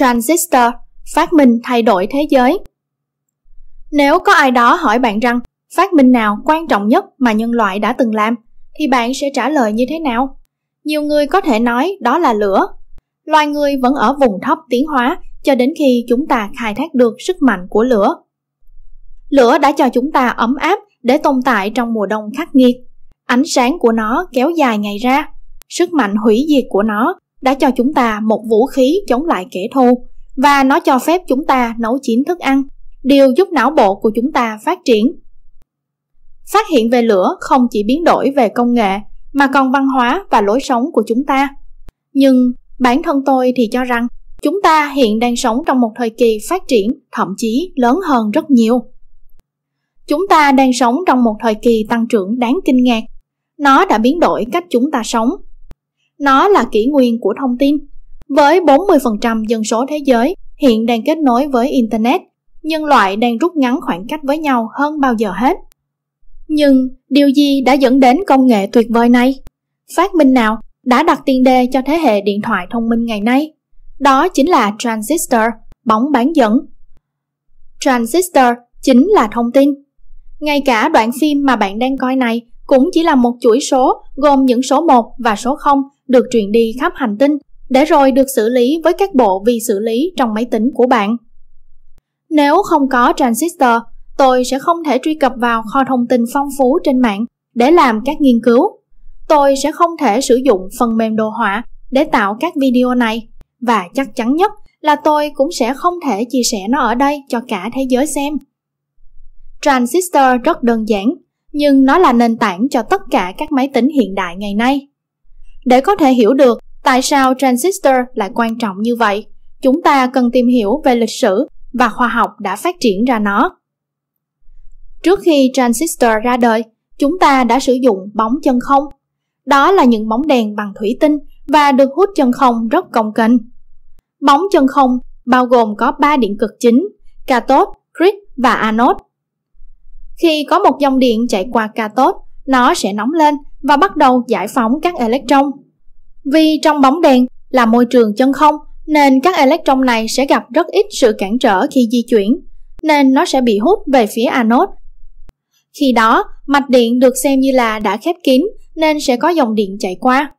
transistor, phát minh thay đổi thế giới. Nếu có ai đó hỏi bạn rằng phát minh nào quan trọng nhất mà nhân loại đã từng làm, thì bạn sẽ trả lời như thế nào? Nhiều người có thể nói đó là lửa. Loài người vẫn ở vùng thấp tiến hóa cho đến khi chúng ta khai thác được sức mạnh của lửa. Lửa đã cho chúng ta ấm áp để tồn tại trong mùa đông khắc nghiệt. Ánh sáng của nó kéo dài ngày ra, sức mạnh hủy diệt của nó đã cho chúng ta một vũ khí chống lại kẻ thù và nó cho phép chúng ta nấu chín thức ăn, điều giúp não bộ của chúng ta phát triển. Phát hiện về lửa không chỉ biến đổi về công nghệ mà còn văn hóa và lối sống của chúng ta. Nhưng bản thân tôi thì cho rằng chúng ta hiện đang sống trong một thời kỳ phát triển thậm chí lớn hơn rất nhiều. Chúng ta đang sống trong một thời kỳ tăng trưởng đáng kinh ngạc. Nó đã biến đổi cách chúng ta sống nó là kỷ nguyên của thông tin. Với 40% dân số thế giới hiện đang kết nối với Internet, nhân loại đang rút ngắn khoảng cách với nhau hơn bao giờ hết. Nhưng điều gì đã dẫn đến công nghệ tuyệt vời này? Phát minh nào đã đặt tiền đề cho thế hệ điện thoại thông minh ngày nay? Đó chính là transistor, bóng bán dẫn. Transistor chính là thông tin. Ngay cả đoạn phim mà bạn đang coi này cũng chỉ là một chuỗi số gồm những số 1 và số 0 được truyền đi khắp hành tinh để rồi được xử lý với các bộ vi xử lý trong máy tính của bạn. Nếu không có transistor, tôi sẽ không thể truy cập vào kho thông tin phong phú trên mạng để làm các nghiên cứu. Tôi sẽ không thể sử dụng phần mềm đồ họa để tạo các video này và chắc chắn nhất là tôi cũng sẽ không thể chia sẻ nó ở đây cho cả thế giới xem. Transistor rất đơn giản, nhưng nó là nền tảng cho tất cả các máy tính hiện đại ngày nay để có thể hiểu được tại sao transistor lại quan trọng như vậy chúng ta cần tìm hiểu về lịch sử và khoa học đã phát triển ra nó trước khi transistor ra đời chúng ta đã sử dụng bóng chân không đó là những bóng đèn bằng thủy tinh và được hút chân không rất công kềnh bóng chân không bao gồm có ba điện cực chính cathode, grid và anode. Khi có một dòng điện chạy qua cathode nó sẽ nóng lên và bắt đầu giải phóng các electron. Vì trong bóng đèn là môi trường chân không nên các electron này sẽ gặp rất ít sự cản trở khi di chuyển, nên nó sẽ bị hút về phía anode. Khi đó, mạch điện được xem như là đã khép kín nên sẽ có dòng điện chạy qua.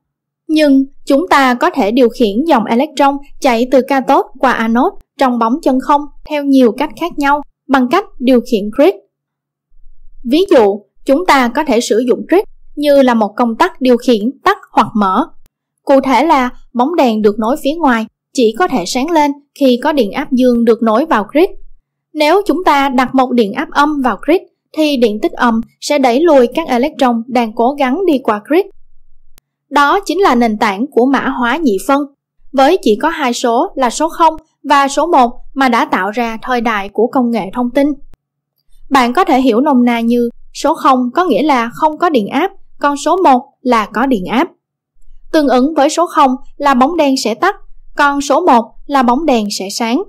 Nhưng chúng ta có thể điều khiển dòng electron chạy từ cathode qua anode trong bóng chân không theo nhiều cách khác nhau bằng cách điều khiển grid. Ví dụ, Chúng ta có thể sử dụng trick như là một công tắc điều khiển tắt hoặc mở. Cụ thể là bóng đèn được nối phía ngoài chỉ có thể sáng lên khi có điện áp dương được nối vào grid. Nếu chúng ta đặt một điện áp âm vào grid thì điện tích âm sẽ đẩy lùi các electron đang cố gắng đi qua grid. Đó chính là nền tảng của mã hóa nhị phân, với chỉ có hai số là số 0 và số 1 mà đã tạo ra thời đại của công nghệ thông tin. Bạn có thể hiểu nôm na như Số 0 có nghĩa là không có điện áp, còn số 1 là có điện áp. Tương ứng với số 0 là bóng đèn sẽ tắt, còn số 1 là bóng đèn sẽ sáng.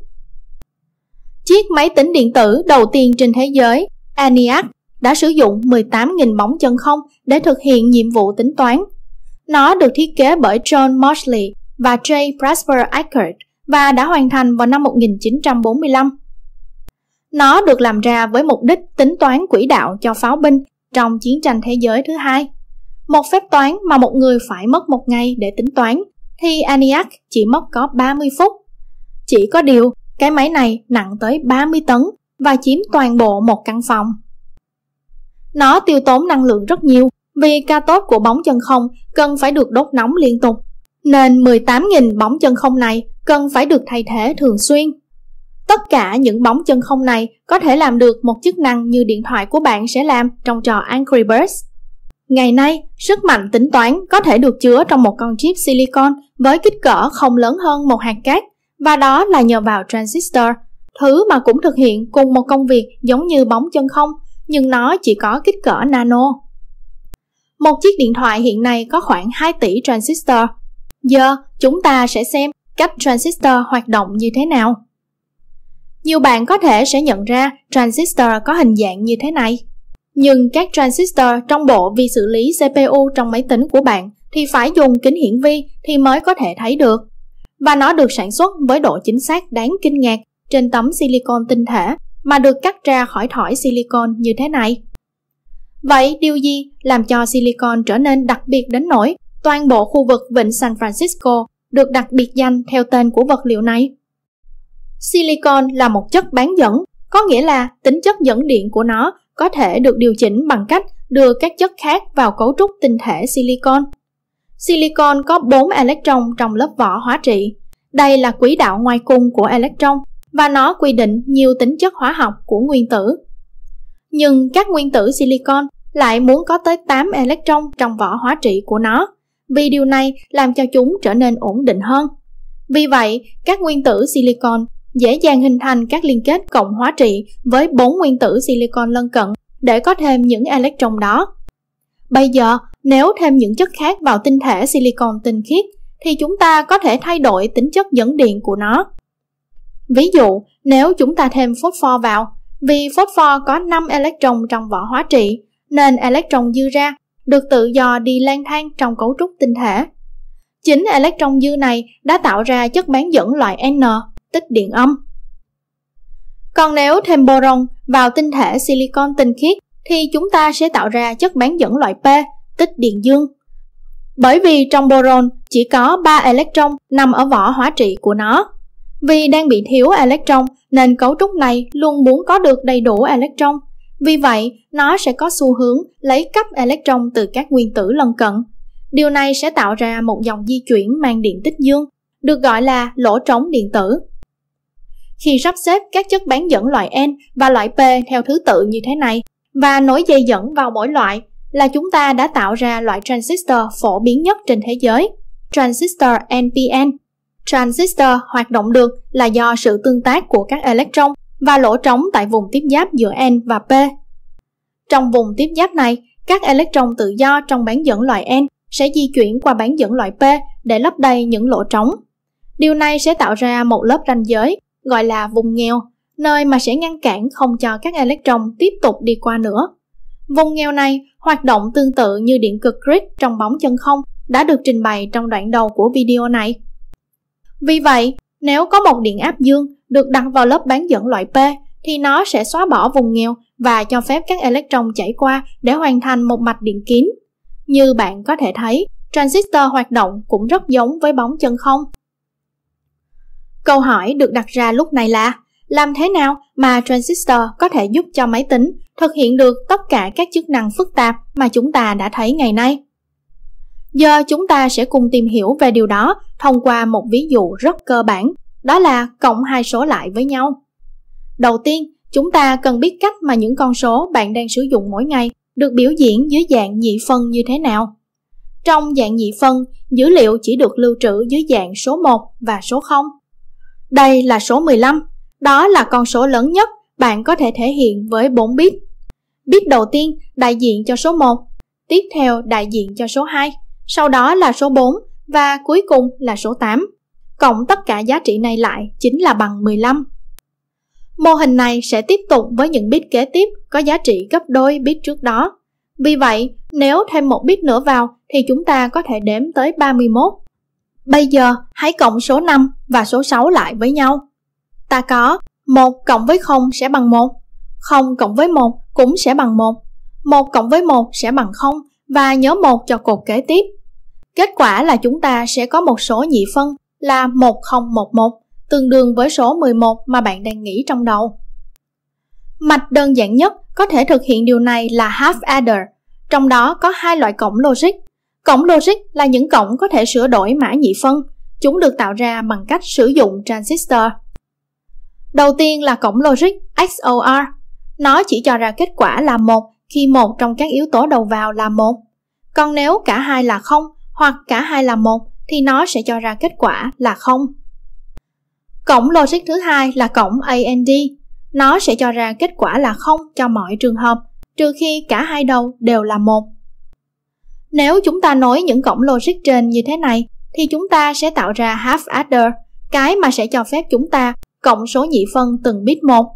Chiếc máy tính điện tử đầu tiên trên thế giới, ENIAC, đã sử dụng 18.000 bóng chân không để thực hiện nhiệm vụ tính toán. Nó được thiết kế bởi John Mosley và J. Prosper Eckert và đã hoàn thành vào năm 1945. Nó được làm ra với mục đích tính toán quỹ đạo cho pháo binh trong chiến tranh thế giới thứ hai. Một phép toán mà một người phải mất một ngày để tính toán, thì ENIAC chỉ mất có 30 phút. Chỉ có điều, cái máy này nặng tới 30 tấn và chiếm toàn bộ một căn phòng. Nó tiêu tốn năng lượng rất nhiều vì ca tốt của bóng chân không cần phải được đốt nóng liên tục, nên 18.000 bóng chân không này cần phải được thay thế thường xuyên. Tất cả những bóng chân không này có thể làm được một chức năng như điện thoại của bạn sẽ làm trong trò Angry Birds. Ngày nay, sức mạnh tính toán có thể được chứa trong một con chip silicon với kích cỡ không lớn hơn một hạt cát, và đó là nhờ vào transistor, thứ mà cũng thực hiện cùng một công việc giống như bóng chân không, nhưng nó chỉ có kích cỡ nano. Một chiếc điện thoại hiện nay có khoảng 2 tỷ transistor. Giờ chúng ta sẽ xem cách transistor hoạt động như thế nào. Nhiều bạn có thể sẽ nhận ra transistor có hình dạng như thế này. Nhưng các transistor trong bộ vi xử lý CPU trong máy tính của bạn thì phải dùng kính hiển vi thì mới có thể thấy được. Và nó được sản xuất với độ chính xác đáng kinh ngạc trên tấm silicon tinh thể mà được cắt ra khỏi thỏi silicon như thế này. Vậy điều gì làm cho silicon trở nên đặc biệt đến nỗi toàn bộ khu vực vịnh San Francisco được đặc biệt danh theo tên của vật liệu này? Silicon là một chất bán dẫn, có nghĩa là tính chất dẫn điện của nó có thể được điều chỉnh bằng cách đưa các chất khác vào cấu trúc tinh thể silicon. Silicon có 4 electron trong lớp vỏ hóa trị. Đây là quỹ đạo ngoài cung của electron và nó quy định nhiều tính chất hóa học của nguyên tử. Nhưng các nguyên tử silicon lại muốn có tới 8 electron trong vỏ hóa trị của nó, vì điều này làm cho chúng trở nên ổn định hơn. Vì vậy, các nguyên tử silicon dễ dàng hình thành các liên kết cộng hóa trị với bốn nguyên tử silicon lân cận để có thêm những electron đó. Bây giờ, nếu thêm những chất khác vào tinh thể silicon tinh khiết, thì chúng ta có thể thay đổi tính chất dẫn điện của nó. Ví dụ, nếu chúng ta thêm phốt pho vào, vì phốt pho có 5 electron trong vỏ hóa trị, nên electron dư ra được tự do đi lang thang trong cấu trúc tinh thể. Chính electron dư này đã tạo ra chất bán dẫn loại N tích điện âm. Còn nếu thêm boron vào tinh thể silicon tinh khiết thì chúng ta sẽ tạo ra chất bán dẫn loại P, tích điện dương. Bởi vì trong boron chỉ có 3 electron nằm ở vỏ hóa trị của nó. Vì đang bị thiếu electron nên cấu trúc này luôn muốn có được đầy đủ electron. Vì vậy, nó sẽ có xu hướng lấy cấp electron từ các nguyên tử lân cận. Điều này sẽ tạo ra một dòng di chuyển mang điện tích dương, được gọi là lỗ trống điện tử khi sắp xếp các chất bán dẫn loại N và loại P theo thứ tự như thế này và nối dây dẫn vào mỗi loại là chúng ta đã tạo ra loại transistor phổ biến nhất trên thế giới, transistor NPN. Transistor hoạt động được là do sự tương tác của các electron và lỗ trống tại vùng tiếp giáp giữa N và P. Trong vùng tiếp giáp này, các electron tự do trong bán dẫn loại N sẽ di chuyển qua bán dẫn loại P để lấp đầy những lỗ trống. Điều này sẽ tạo ra một lớp ranh giới gọi là vùng nghèo, nơi mà sẽ ngăn cản không cho các electron tiếp tục đi qua nữa. Vùng nghèo này hoạt động tương tự như điện cực grid trong bóng chân không đã được trình bày trong đoạn đầu của video này. Vì vậy, nếu có một điện áp dương được đặt vào lớp bán dẫn loại P thì nó sẽ xóa bỏ vùng nghèo và cho phép các electron chảy qua để hoàn thành một mạch điện kín. Như bạn có thể thấy, transistor hoạt động cũng rất giống với bóng chân không. Câu hỏi được đặt ra lúc này là làm thế nào mà transistor có thể giúp cho máy tính thực hiện được tất cả các chức năng phức tạp mà chúng ta đã thấy ngày nay? Giờ chúng ta sẽ cùng tìm hiểu về điều đó thông qua một ví dụ rất cơ bản, đó là cộng hai số lại với nhau. Đầu tiên, chúng ta cần biết cách mà những con số bạn đang sử dụng mỗi ngày được biểu diễn dưới dạng nhị phân như thế nào. Trong dạng nhị phân, dữ liệu chỉ được lưu trữ dưới dạng số 1 và số 0 đây là số 15, đó là con số lớn nhất bạn có thể thể hiện với 4 bit. Bit đầu tiên đại diện cho số 1, tiếp theo đại diện cho số 2, sau đó là số 4 và cuối cùng là số 8. Cộng tất cả giá trị này lại chính là bằng 15. Mô hình này sẽ tiếp tục với những bit kế tiếp có giá trị gấp đôi bit trước đó. Vì vậy, nếu thêm một bit nữa vào thì chúng ta có thể đếm tới 31. Bây giờ hãy cộng số 5 và số 6 lại với nhau. Ta có 1 cộng với 0 sẽ bằng 1, 0 cộng với 1 cũng sẽ bằng 1, 1 cộng với 1 sẽ bằng 0 và nhớ 1 cho cột kế tiếp. Kết quả là chúng ta sẽ có một số nhị phân là 1011, tương đương với số 11 mà bạn đang nghĩ trong đầu. Mạch đơn giản nhất có thể thực hiện điều này là half adder, trong đó có hai loại cổng logic Cổng logic là những cổng có thể sửa đổi mã nhị phân. Chúng được tạo ra bằng cách sử dụng transistor. Đầu tiên là cổng logic XOR. Nó chỉ cho ra kết quả là một khi một trong các yếu tố đầu vào là một. Còn nếu cả hai là không hoặc cả hai là một thì nó sẽ cho ra kết quả là không. Cổng logic thứ hai là cổng AND. Nó sẽ cho ra kết quả là không cho mọi trường hợp, trừ khi cả hai đầu đều là một nếu chúng ta nối những cổng logic trên như thế này, thì chúng ta sẽ tạo ra half adder, cái mà sẽ cho phép chúng ta cộng số nhị phân từng bit một.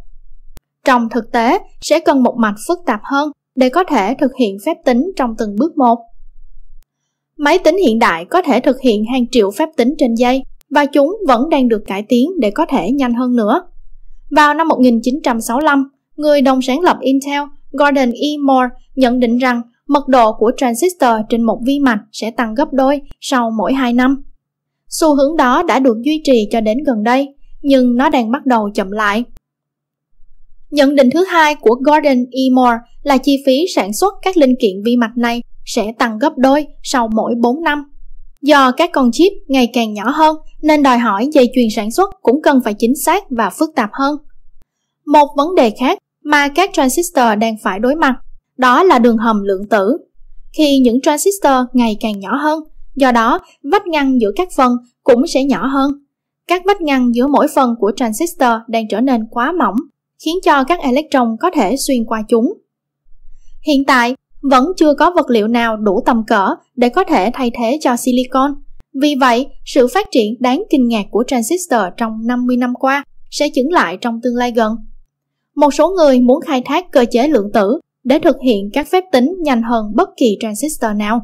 Trong thực tế, sẽ cần một mạch phức tạp hơn để có thể thực hiện phép tính trong từng bước một. Máy tính hiện đại có thể thực hiện hàng triệu phép tính trên giây và chúng vẫn đang được cải tiến để có thể nhanh hơn nữa. Vào năm 1965, người đồng sáng lập Intel Gordon E. Moore nhận định rằng mật độ của transistor trên một vi mạch sẽ tăng gấp đôi sau mỗi 2 năm. Xu hướng đó đã được duy trì cho đến gần đây, nhưng nó đang bắt đầu chậm lại. Nhận định thứ hai của Gordon E. Moore là chi phí sản xuất các linh kiện vi mạch này sẽ tăng gấp đôi sau mỗi 4 năm. Do các con chip ngày càng nhỏ hơn nên đòi hỏi dây chuyền sản xuất cũng cần phải chính xác và phức tạp hơn. Một vấn đề khác mà các transistor đang phải đối mặt đó là đường hầm lượng tử. Khi những transistor ngày càng nhỏ hơn, do đó vách ngăn giữa các phần cũng sẽ nhỏ hơn. Các vách ngăn giữa mỗi phần của transistor đang trở nên quá mỏng, khiến cho các electron có thể xuyên qua chúng. Hiện tại, vẫn chưa có vật liệu nào đủ tầm cỡ để có thể thay thế cho silicon. Vì vậy, sự phát triển đáng kinh ngạc của transistor trong 50 năm qua sẽ chứng lại trong tương lai gần. Một số người muốn khai thác cơ chế lượng tử để thực hiện các phép tính nhanh hơn bất kỳ transistor nào.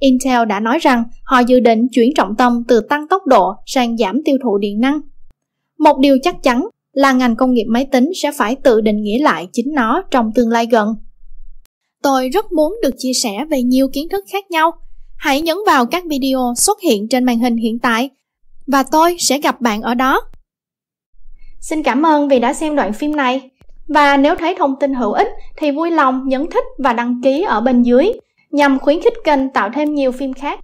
Intel đã nói rằng họ dự định chuyển trọng tâm từ tăng tốc độ sang giảm tiêu thụ điện năng. Một điều chắc chắn là ngành công nghiệp máy tính sẽ phải tự định nghĩa lại chính nó trong tương lai gần. Tôi rất muốn được chia sẻ về nhiều kiến thức khác nhau. Hãy nhấn vào các video xuất hiện trên màn hình hiện tại và tôi sẽ gặp bạn ở đó. Xin cảm ơn vì đã xem đoạn phim này. Và nếu thấy thông tin hữu ích thì vui lòng nhấn thích và đăng ký ở bên dưới nhằm khuyến khích kênh tạo thêm nhiều phim khác.